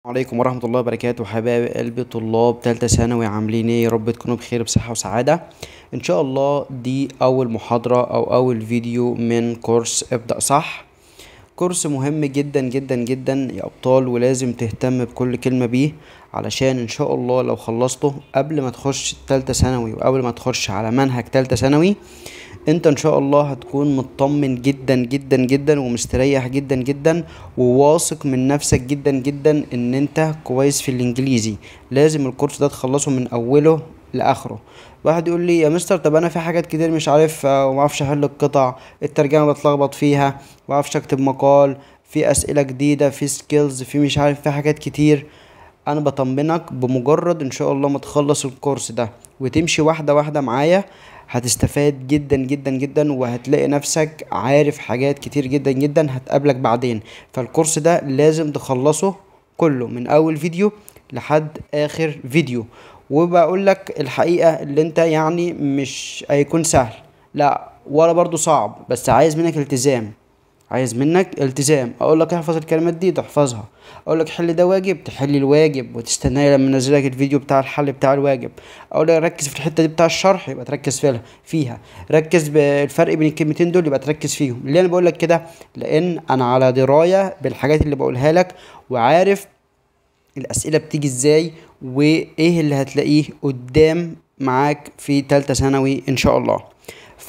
عليكم ورحمة الله وبركاته حبايب قلبي طلاب تالتة ثانوي عاملين ايه يا رب تكونوا بخير بصحة وسعادة ان شاء الله دي اول محاضرة او اول فيديو من كورس ابدأ صح كورس مهم جدا جدا جدا يا ابطال ولازم تهتم بكل كلمة بيه علشان ان شاء الله لو خلصته قبل ما تخش تالتة ثانوي وقبل ما تخش على منهج تالتة ثانوي انت ان شاء الله هتكون مطمن جدا جدا جدا ومستريح جدا جدا وواثق من نفسك جدا جدا ان انت كويس في الانجليزي لازم الكورس ده تخلصه من اوله لاخره واحد يقول لي يا مستر طب انا في حاجات كتير مش عارفها آه، ومعرفش احل القطع الترجمه بتلخبط فيها معرفش اكتب مقال في اسئله جديده في سكيلز في مش عارف في حاجات كتير انا بطمنك بمجرد ان شاء الله ما تخلص الكورس ده وتمشي واحده واحده معايا هتستفاد جدا جدا جدا وهتلاقي نفسك عارف حاجات كتير جدا جدا هتقابلك بعدين فالكورس ده لازم تخلصه كله من اول فيديو لحد اخر فيديو وبقول لك الحقيقه اللي انت يعني مش هيكون سهل لا ولا برضو صعب بس عايز منك التزام عايز منك التزام اقول لك احفظ الكلمات دي تحفظها اقول لك حل ده واجب تحل الواجب وتستناني لما انزلك الفيديو بتاع الحل بتاع الواجب اقول لك ركز في الحته دي بتاع الشرح يبقى تركز فيها فيها ركز بالفرق بين الكلمتين دول يبقى تركز فيهم ليه انا بقول لك كده لان انا على درايه بالحاجات اللي بقولها لك وعارف الاسئله بتيجي ازاي وايه اللي هتلاقيه قدام معاك في تالتة ثانوي ان شاء الله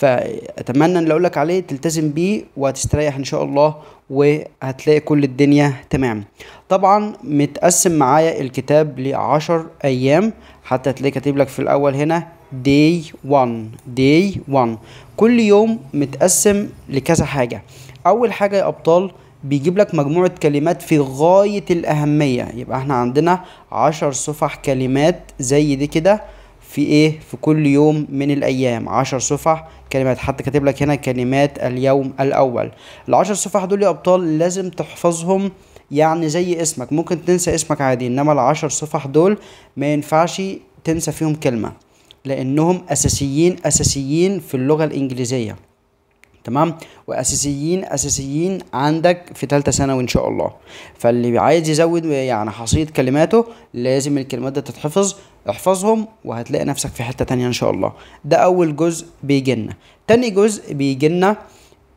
فاتمنى ان اللي اقولك عليه تلتزم بيه وهتستريح ان شاء الله وهتلاقي كل الدنيا تمام طبعا متقسم معايا الكتاب لعشر ايام حتى تلاقي كاتب لك في الاول هنا day 1 day 1 كل يوم متقسم لكذا حاجه اول حاجه يا ابطال بيجيب لك مجموعة كلمات في غاية الأهمية يبقى احنا عندنا عشر صفح كلمات زي دي كده في ايه في كل يوم من الايام عشر صفح كلمات حتى كاتب لك هنا كلمات اليوم الاول العشر صفح دول يا ابطال لازم تحفظهم يعني زي اسمك ممكن تنسى اسمك عادي انما العشر صفح دول ما ينفعش تنسى فيهم كلمه لانهم اساسيين اساسيين في اللغه الانجليزيه تمام واساسيين اساسيين عندك في ثالثه ثانوي ان شاء الله فاللي عايز يزود يعني حصيد كلماته لازم الكلمات دي تتحفظ احفظهم وهتلاقي نفسك في حته تانية ان شاء الله ده اول جزء بيجي لنا تاني جزء بيجي لنا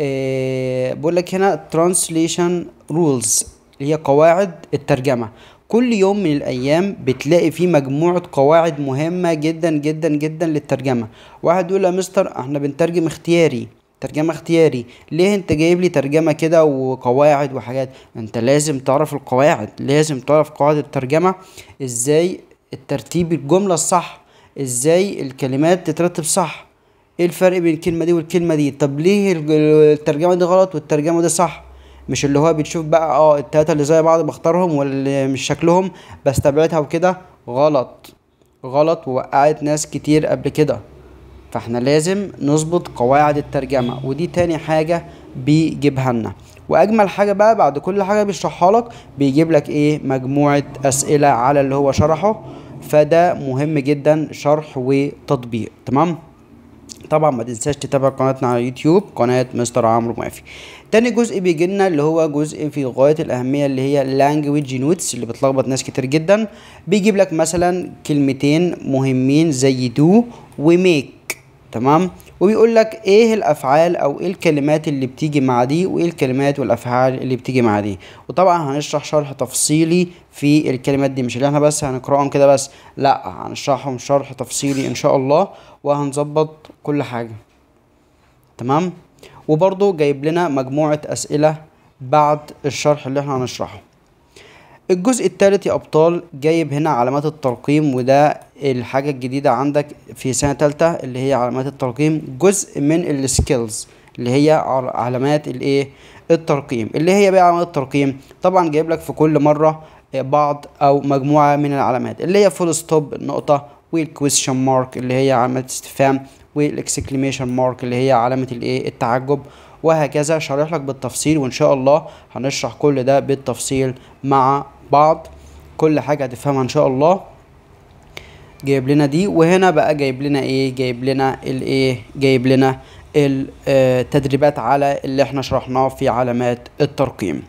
إيه بقول لك هنا ترانسليشن رولز اللي هي قواعد الترجمه كل يوم من الايام بتلاقي فيه مجموعه قواعد مهمه جدا جدا جدا للترجمه واحد يقول يا مستر احنا بنترجم اختياري ترجمة اختياري ليه انت جايب لي ترجمة كده وقواعد وحاجات انت لازم تعرف القواعد لازم تعرف قواعد الترجمة ازاي الترتيب الجملة الصح ازاي الكلمات تترتب صح ايه الفرق بين الكلمة دي والكلمة دي طب ليه الترجمة دي غلط والترجمة دي صح مش اللي هو بتشوف بقى اه التلاتة اللي زي بعض بختارهم واللي مش شكلهم بستبعدها وكده غلط غلط ووقعت ناس كتير قبل كده فاحنا لازم نظبط قواعد الترجمة ودي تاني حاجة بيجيبها لنا واجمل حاجه بقى بعد كل حاجه بيشرحها لك بيجيب لك ايه مجموعه اسئله على اللي هو شرحه فده مهم جدا شرح وتطبيق تمام طبعا ما تنساش تتابع قناتنا على يوتيوب قناه مستر عمرو موافي تاني جزء بيجي لنا اللي هو جزء في غايه الاهميه اللي هي اللانجويج نوتس اللي بتلخبط ناس كتير جدا بيجيب لك مثلا كلمتين مهمين زي دو وميك تمام وبيقول لك ايه الافعال او ايه الكلمات اللي بتيجي مع دي وايه الكلمات والافعال اللي بتيجي مع دي وطبعا هنشرح شرح تفصيلي في الكلمات دي مش اللي احنا بس هنقراهم كده بس لا هنشرحهم شرح تفصيلي ان شاء الله وهنظبط كل حاجه تمام وبرضه جايب لنا مجموعه اسئله بعد الشرح اللي احنا هنشرحه الجزء الثالث يا ابطال جايب هنا علامات الترقيم وده الحاجه الجديده عندك في سنه ثالثه اللي هي علامات الترقيم جزء من السكيلز اللي هي علامات الايه الترقيم اللي هي بقى علامات الترقيم طبعا جايب لك في كل مره بعض او مجموعه من العلامات اللي هي فول ستوب النقطه والكويشن مارك اللي هي علامه استفهام والاكسكليميشن مارك اللي هي علامه الايه التعجب وهكذا شارح لك بالتفصيل وان شاء الله هنشرح كل ده بالتفصيل مع بعض كل حاجة هتفهمها ان شاء الله جايب لنا دي وهنا بقى جايب لنا ايه جايب لنا الايه جايب لنا التدريبات آه، على اللي احنا شرحناه في علامات الترقيم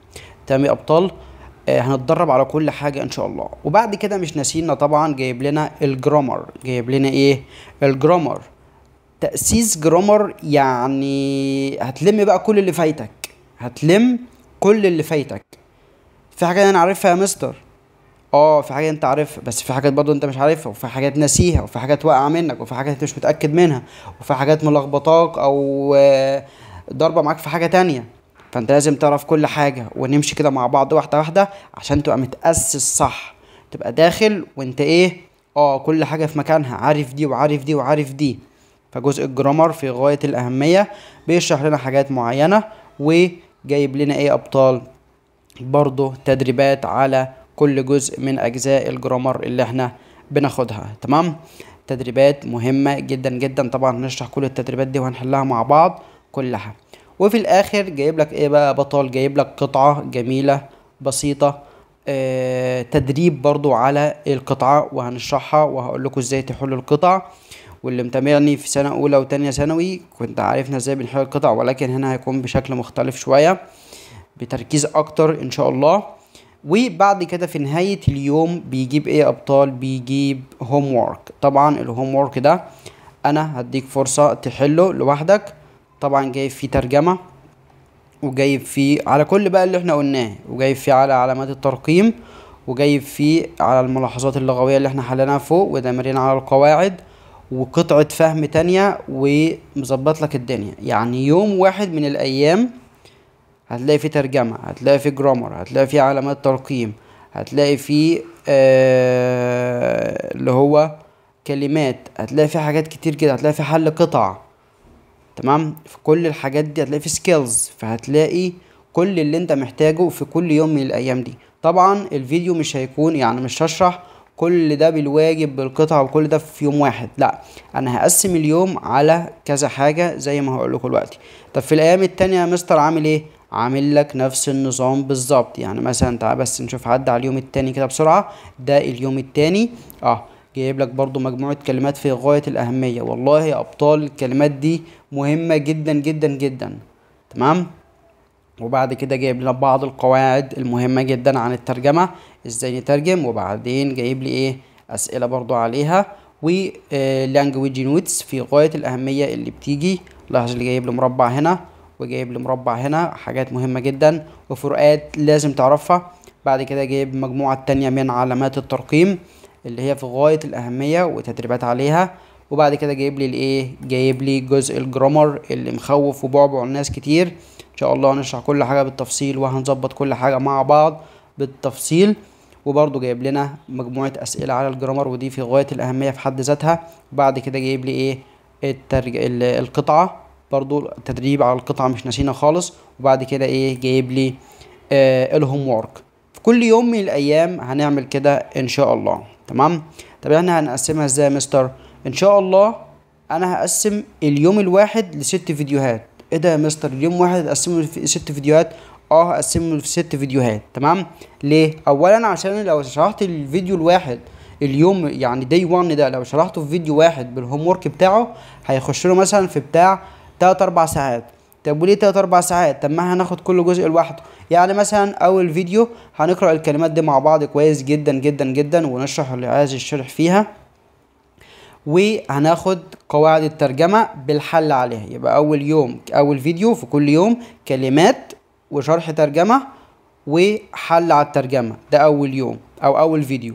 تمام يا ابطال آه، هنتدرب على كل حاجة ان شاء الله وبعد كده مش ناسينا طبعا جايب لنا الجرامر جايب لنا ايه الجرامر تأسيس جرامر يعني هتلم بقى كل اللي فايتك هتلم كل اللي فايتك في حاجات أنا عارفها يا مستر اه في حاجات أنت عارفها بس في حاجات برضه أنت مش عارفها وفي حاجات ناسيها وفي حاجات واقعة منك وفي حاجات أنت مش متأكد منها وفي حاجات ملخبطاك أو آه، ضاربة معاك في حاجة تانية فأنت لازم تعرف كل حاجة ونمشي كده مع بعض واحدة واحدة عشان تبقى متأسس صح تبقى داخل وأنت إيه اه كل حاجة في مكانها عارف دي وعارف دي وعارف دي فجزء الجرامر في غاية الأهمية بيشرح لنا حاجات معينة وجايب لنا ايه أبطال برضو تدريبات على كل جزء من اجزاء الجرامر اللي احنا بناخدها تمام تدريبات مهمه جدا جدا طبعا هنشرح كل التدريبات دي وهنحلها مع بعض كلها وفي الاخر جايب لك ايه بقى بطل جايب لك قطعه جميله بسيطه اه تدريب برضو على القطعه وهنشرحها وهقول لكم ازاي تحل القطع واللي متابعني في سنه اولى وتانية ثانوي كنت عارفنا ازاي بنحل القطع ولكن هنا هيكون بشكل مختلف شويه بتركيز اكتر ان شاء الله وبعد كده في نهاية اليوم بيجيب ايه ابطال بيجيب هوم وورك طبعا الهوم وورك ده انا هديك فرصة تحله لوحدك طبعا جايب فيه ترجمة وجايب فيه على كل بقى اللي احنا قلناه وجايب فيه على علامات الترقيم وجايب فيه على الملاحظات اللغوية اللي احنا حليناها فوق وتمرين على القواعد وقطعة فهم تانية ومظبط لك الدنيا يعني يوم واحد من الأيام هتلاقي فيه ترجمة هتلاقي فيه جرامر هتلاقي فيه علامات ترقيم هتلاقي فيه آه، اللي هو كلمات هتلاقي فيه حاجات كتير كده هتلاقي فيه حل قطع تمام في كل الحاجات دي هتلاقي فيه سكيلز فهتلاقي كل اللي انت محتاجه في كل يوم من الايام دي طبعا الفيديو مش هيكون يعني مش هشرح كل ده بالواجب بالقطع وكل ده في يوم واحد لا انا هقسم اليوم على كذا حاجة زي ما هقول لكم دلوقتي طب في الايام التانية يا مستر عامل ايه عامل لك نفس النظام بالظبط يعني مثلا تعال بس نشوف عدى على اليوم التاني كده بسرعه ده اليوم التاني اه جايب لك برضو مجموعة كلمات في غاية الأهمية والله يا أبطال الكلمات دي مهمة جدا جدا جدا تمام وبعد كده جايب لنا بعض القواعد المهمة جدا عن الترجمة ازاي نترجم وبعدين جايب لي ايه أسئلة برضو عليها و آه، language notes في غاية الأهمية اللي بتيجي لاحظ اللي جايب لي مربع هنا وجايب لي مربع هنا حاجات مهمة جدا وفروقات لازم تعرفها بعد كده جايب مجموعة تانية من علامات الترقيم اللي هي في غاية الأهمية وتدريبات عليها وبعد كده جايب لي الايه جايب لي جزء الجرامر اللي مخوف وبعبع الناس كتير ان شاء الله هنشرح كل حاجه بالتفصيل وهنظبط كل حاجه مع بعض بالتفصيل وبرضه جايب لنا مجموعه اسئله على الجرامر ودي في غايه الاهميه في حد ذاتها بعد كده جايب لي ايه الترج... القطعه برضو تدريب على القطعة مش ناسينا خالص وبعد كده ايه جايب لي آه الهوم وورك في كل يوم من الايام هنعمل كده ان شاء الله تمام طب احنا يعني هنقسمها ازاي يا مستر ان شاء الله انا هقسم اليوم الواحد لست فيديوهات ايه ده يا مستر اليوم واحد هقسمه لست فيديوهات اه هقسمه لست فيديوهات تمام ليه اولا عشان لو شرحت الفيديو الواحد اليوم يعني دي 1 ده لو شرحته في فيديو واحد بالهوم وورك بتاعه هيخش له مثلا في بتاع 3 4 ساعات طب وليه 3 4 ساعات طب ما هناخد كل جزء لوحده يعني مثلا اول فيديو هنقرا الكلمات دي مع بعض كويس جدا جدا جدا ونشرح اللي عايز الشرح فيها وهناخد قواعد الترجمة بالحل عليها يبقى أول يوم أول فيديو في كل يوم كلمات وشرح ترجمة وحل على الترجمة ده أول يوم أو أول فيديو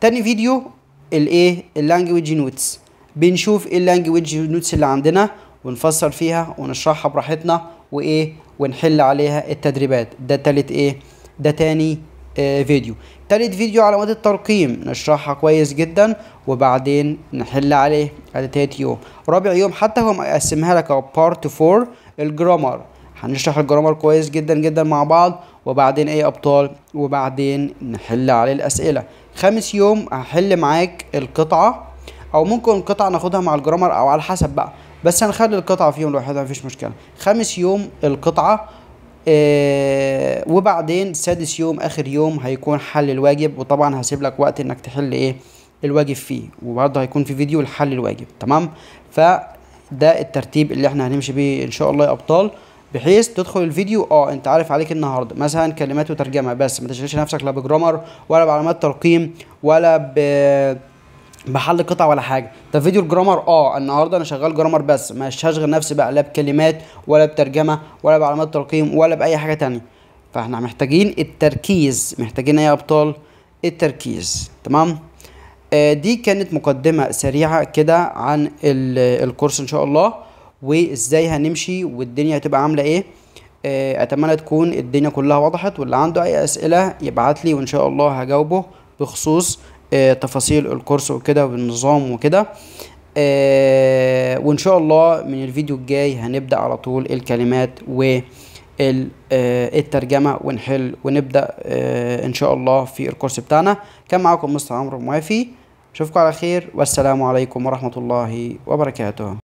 تاني فيديو الإيه اللانجويج نوتس بنشوف إيه اللانجويج نوتس اللي عندنا ونفسر فيها ونشرحها براحتنا وايه ونحل عليها التدريبات ده تالت ايه ده تاني آه فيديو تالت فيديو علامات الترقيم نشرحها كويس جدا وبعدين نحل عليه على تالت يوم رابع يوم حتى هو مقسمها لك بارت 4 الجرامر هنشرح الجرامر كويس جدا جدا مع بعض وبعدين ايه ابطال وبعدين نحل عليه الاسئله خامس يوم هحل معاك القطعه او ممكن قطعه ناخدها مع الجرامر او على حسب بقى بس هنخلي القطعه في يوم لوحدها مفيش مشكله خامس يوم القطعه آه وبعدين سادس يوم اخر يوم هيكون حل الواجب وطبعا هسيب لك وقت انك تحل ايه الواجب فيه وبرضه هيكون في فيديو لحل الواجب تمام فده الترتيب اللي احنا هنمشي بيه ان شاء الله يا ابطال بحيث تدخل الفيديو اه انت عارف عليك النهارده مثلا كلمات وترجمه بس ما تشغلش نفسك لا بجرامر ولا بعلامات ترقيم ولا ب بحل قطع ولا حاجه ده فيديو الجرامر اه النهارده انا شغال جرامر بس مش هشغل نفسي بقى لا بكلمات ولا بترجمه ولا بعلامات ترقيم ولا باي حاجه تانية فاحنا محتاجين التركيز محتاجين ايه يا ابطال التركيز تمام آه دي كانت مقدمه سريعه كده عن الكورس ان شاء الله وازاي هنمشي والدنيا هتبقى عامله ايه آه اتمنى تكون الدنيا كلها وضحت واللي عنده اي اسئله يبعت لي وان شاء الله هجاوبه بخصوص آه، تفاصيل الكورس وكده بالنظام وكده آه، وان شاء الله من الفيديو الجاي هنبدأ على طول الكلمات و آه، الترجمة ونحل ونبدأ ان شاء الله في الكورس بتاعنا كان معاكم مستر عمرو موافي اشوفكم على خير والسلام عليكم ورحمة الله وبركاته